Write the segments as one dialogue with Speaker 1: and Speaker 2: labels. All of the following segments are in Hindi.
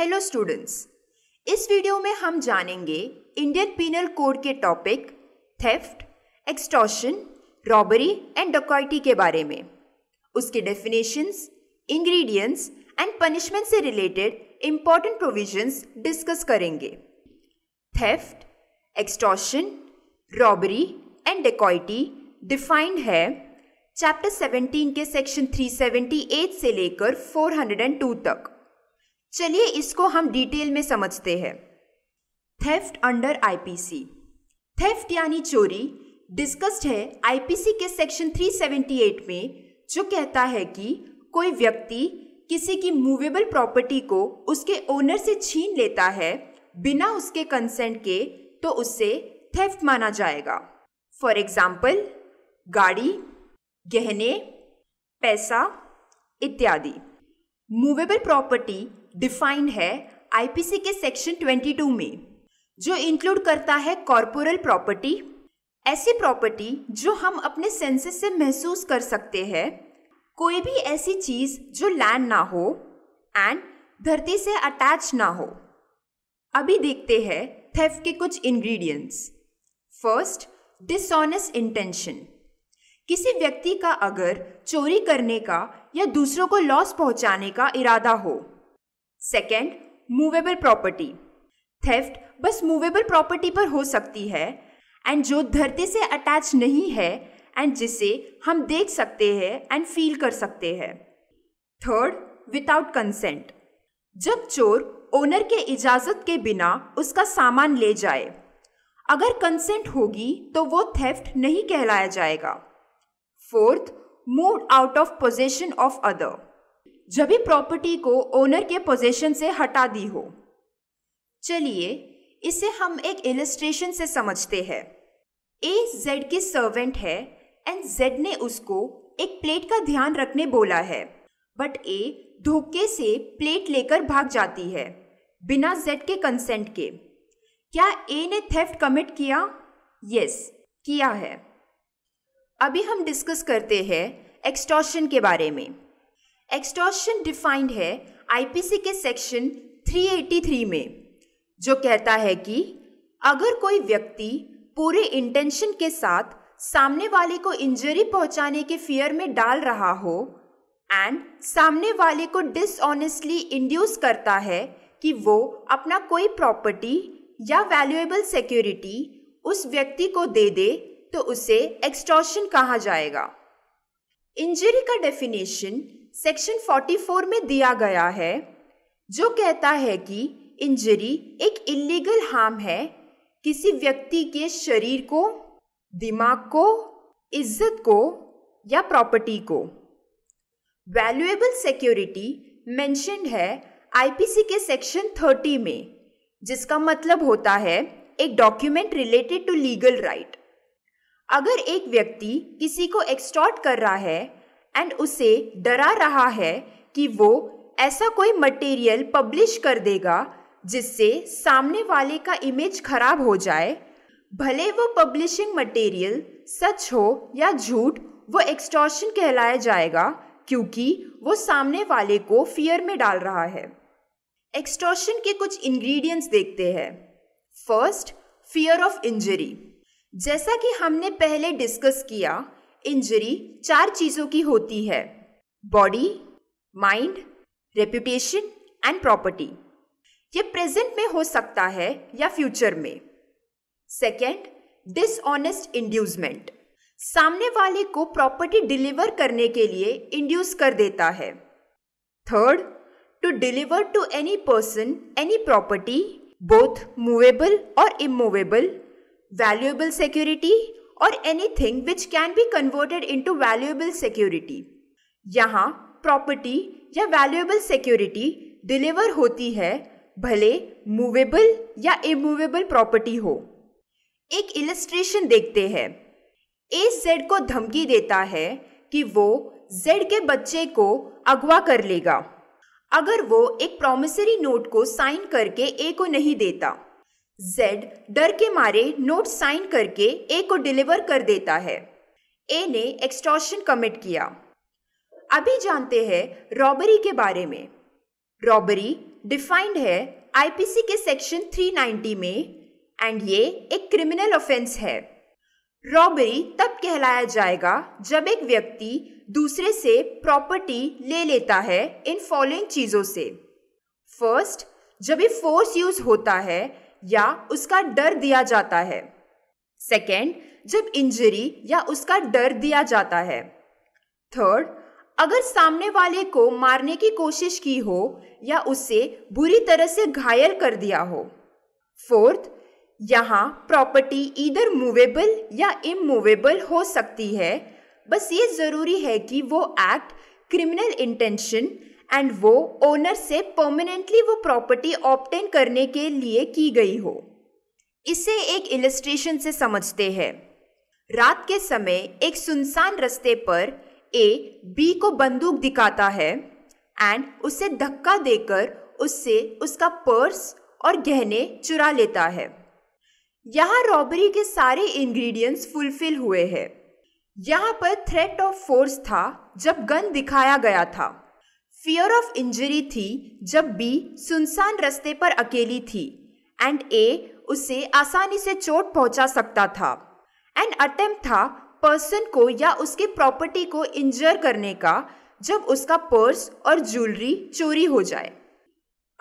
Speaker 1: हेलो स्टूडेंट्स इस वीडियो में हम जानेंगे इंडियन पिनल कोड के topic theft extortion robbery and dacoity के बारे में उसके डेफिनेशंस इंग्रेडिएंट्स एंड पनिशमेंट से रिलेटेड इम्पॉर्टेंट प्रोविजंस डिस्कस करेंगे theft extortion robbery and dacoity defined है चैप्टर 17 के सेक्शन 378 से लेकर 402 तक चलिए इसको हम डिटेल में समझते हैं थेफ्ट अंडर आईपीसी थेफ्ट यानी चोरी डिस्कस्ड है आईपीसी के सेक्शन 378 में जो कहता है कि कोई व्यक्ति किसी की मूवेबल प्रॉपर्टी को उसके ओनर से छीन लेता है बिना उसके कंसेंट के तो उससे थेफ्ट माना जाएगा फॉर एग्जाम्पल गाड़ी गहने पैसा इत्यादि मूवेबल प्रॉपर्टी डिफाइंड है आईपीसी के सेक्शन 22 में जो इंक्लूड करता है कॉरपोरल प्रॉपर्टी ऐसी प्रॉपर्टी जो हम अपने सेंसेस से महसूस कर सकते हैं कोई भी ऐसी चीज़ जो लैंड ना हो एंड धरती से अटैच ना हो अभी देखते हैं थेफ के कुछ इंग्रेडिएंट्स फर्स्ट डिसऑनेस्ट इंटेंशन किसी व्यक्ति का अगर चोरी करने का या दूसरों को लॉस पहुंचाने का इरादा हो सेकेंड मूवेबल प्रॉपर्टी थेफ्ट बस मूवेबल प्रॉपर्टी पर हो सकती है एंड जो धरती से अटैच नहीं है एंड जिसे हम देख सकते हैं एंड फील कर सकते हैं थर्ड विदाउट कंसेंट जब चोर ओनर के इजाज़त के बिना उसका सामान ले जाए अगर कंसेंट होगी तो वो थेफ्ट नहीं कहलाया जाएगा fourth move out of possession of other जब भी प्रॉपर्टी को ओनर के पोजेशन से हटा दी हो चलिए इसे हम एक इलस्ट्रेशन से समझते हैं ए जेड की सर्वेंट है एंड जेड ने उसको एक प्लेट का ध्यान रखने बोला है बट ए धोखे से प्लेट लेकर भाग जाती है बिना जेड के कंसेंट के क्या ए ने थेफ्ट कमिट किया यस किया है अभी हम डिस्कस करते हैं एक्सटॉशन के बारे में एक्सटॉर्शन डिफाइंड है आईपीसी के सेक्शन 383 में जो कहता है कि अगर कोई व्यक्ति पूरे इंटेंशन के साथ सामने वाले को इंजरी पहुंचाने के फियर में डाल रहा हो एंड सामने वाले को डिसऑनेस्टली इंड्यूस करता है कि वो अपना कोई प्रॉपर्टी या वैल्यूएबल सिक्योरिटी उस व्यक्ति को दे दे तो उसे एक्सटॉर्शन कहा जाएगा इंजरी का डेफिनेशन सेक्शन 44 में दिया गया है जो कहता है कि इंजरी एक इलीगल हार्म है किसी व्यक्ति के शरीर को दिमाग को इज्जत को या प्रॉपर्टी को वैल्यूएबल सिक्योरिटी मेंशनड है आईपीसी के सेक्शन 30 में जिसका मतलब होता है एक document related to legal right अगर एक व्यक्ति किसी को एक्सटॉर्ट कर रहा है एंड उसे डरा रहा है कि वो ऐसा कोई मटेरियल पब्लिश कर देगा जिससे सामने वाले का इमेज खराब हो जाए भले वो पब्लिशिंग मटेरियल सच हो या झूठ वो एक्सटॉर्शन कहलाया जाएगा क्योंकि वो सामने वाले को फियर में डाल रहा है एक्सटॉर्शन के कुछ इंग्रेडिएंट्स देखते हैं फर्स्ट फियर ऑफ इंजरी जैसा कि हमने पहले डिस्कस किया इंजरी चार चीज़ों की होती है body mind reputation and property ये प्रेजेंट में हो सकता है या फ्यूचर में सेकेंड डिसऑनेस्ट इंड्यूसमेंट सामने वाले को प्रॉपर्टी डिलीवर करने के लिए इंड्यूस कर देता है third to deliver to any person any property both movable और इमूवेबल वैल्यूएबल सिक्योरिटी और anything which can be converted into valuable security यहाँ प्रॉपर्टी या वैल्यूएबल सिक्योरिटी डिलीवर होती है भले मूवेबल या इमूवेबल प्रॉपर्टी हो एक इलस्ट्रेशन देखते हैं ए जेड को धमकी देता है कि वो जेड के बच्चे को अगवा कर लेगा अगर वो एक प्रोमिसरी नोट को साइन करके ए को नहीं देता जेड डर के मारे नोट साइन करके ए को डिलीवर कर देता है ए ने एक्सटॉर्शन कमिट किया अभी जानते हैं रॉबरी के बारे में रॉबरी डिफाइंड है आईपीसी के सेक्शन 390 में एंड ये एक क्रिमिनल ऑफेंस है रॉबरी तब कहलाया जाएगा जब एक व्यक्ति दूसरे से प्रॉपर्टी ले लेता है इन फॉलोइंग चीज़ों से फर्स्ट जब ये फोर्स यूज होता है या उसका डर दिया जाता है सेकेंड जब इंजरी या उसका डर दिया जाता है थर्ड अगर सामने वाले को मारने की कोशिश की हो या उसे बुरी तरह से घायल कर दिया हो फोर्थ यहाँ प्रॉपर्टी इधर मूवेबल या इमूवेबल हो सकती है बस ये ज़रूरी है कि वो एक्ट क्रिमिनल इंटेंशन एंड वो ओनर से परमानेंटली वो प्रॉपर्टी ऑप्टेन करने के लिए की गई हो इसे एक इलस्ट्रेशन से समझते हैं रात के समय एक सुनसान रास्ते पर ए बी को बंदूक दिखाता है एंड उसे धक्का देकर उससे उसका पर्स और गहने चुरा लेता है यहाँ रॉबरी के सारे इंग्रेडिएंट्स फुलफिल हुए हैं यहाँ पर थ्रेट ऑफ फोर्स था जब गन दिखाया गया था फियर ऑफ इंजरी थी जब बी सुनसान रस्ते पर अकेली थी एंड ए उसे आसानी से चोट पहुंचा सकता था एंड अटेम्प्ट था पर्सन को या उसके प्रॉपर्टी को इंजर करने का जब उसका पर्स और ज्वेलरी चोरी हो जाए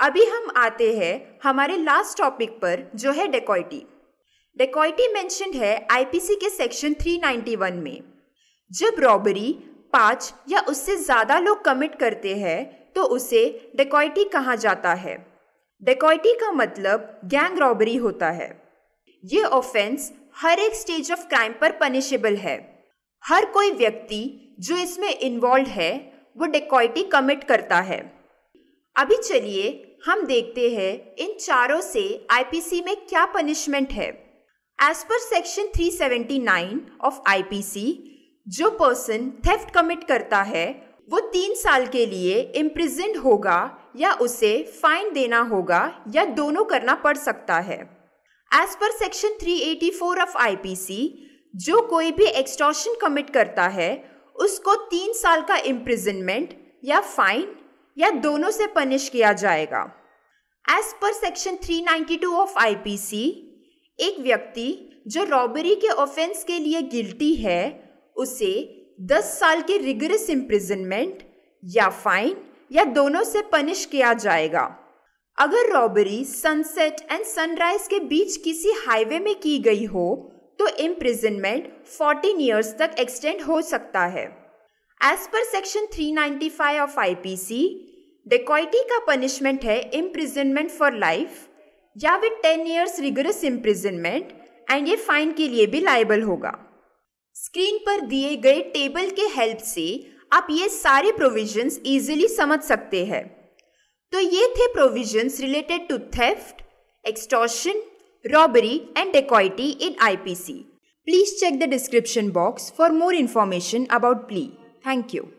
Speaker 1: अभी हम आते हैं हमारे लास्ट टॉपिक पर जो है डेकोइटी डेकोइटी मेंशन है आईपीसी के सेक्शन 391 में जब रॉबरी पाँच या उससे ज़्यादा लोग कमिट करते हैं तो उसे डेकॉयटी कहा जाता है डेकॉयटी का मतलब गैंग रॉबरी होता है ये ऑफेंस हर एक स्टेज ऑफ क्राइम पर पनिशेबल है हर कोई व्यक्ति जो इसमें इन्वॉल्व है वो डेकॉयटी कमिट करता है अभी चलिए हम देखते हैं इन चारों से आईपीसी में क्या पनिशमेंट है as per section 379 of IPC जो पर्सन थेफ्ट कमिट करता है वो तीन साल के लिए इम्प्रिजेंड होगा या उसे फाइन देना होगा या दोनों करना पड़ सकता है as per section 384 of IPC जो कोई भी एक्सटॉशन कमिट करता है उसको तीन साल का इम्प्रिजनमेंट या फाइन या दोनों से पनिश किया जाएगा as per section 392 of IPC एक व्यक्ति जो रॉबरी के ऑफेंस के लिए गिल्टी है उसे 10 साल के रिगरस इम्प्रिजनमेंट या फाइन या दोनों से पनिश किया जाएगा अगर रॉबरी सनसेट एंड सनराइज के बीच किसी हाईवे में की गई हो तो इम्प्रिजनमेंट 14 ईयर्स तक एक्सटेंड हो सकता है as per section 395 of IPC dacoity का पनिशमेंट है इम्प्रिजनमेंट फॉर लाइफ या with 10 years rigorous imprisonment and ये फाइन के लिए भी लाइबल होगा स्क्रीन पर दिए गए टेबल के हेल्प से आप ये सारे प्रोविजंस इजीली समझ सकते हैं तो ये थे provisions related to theft extortion robbery and dacoity in IPC please check the description box for more information about please thank you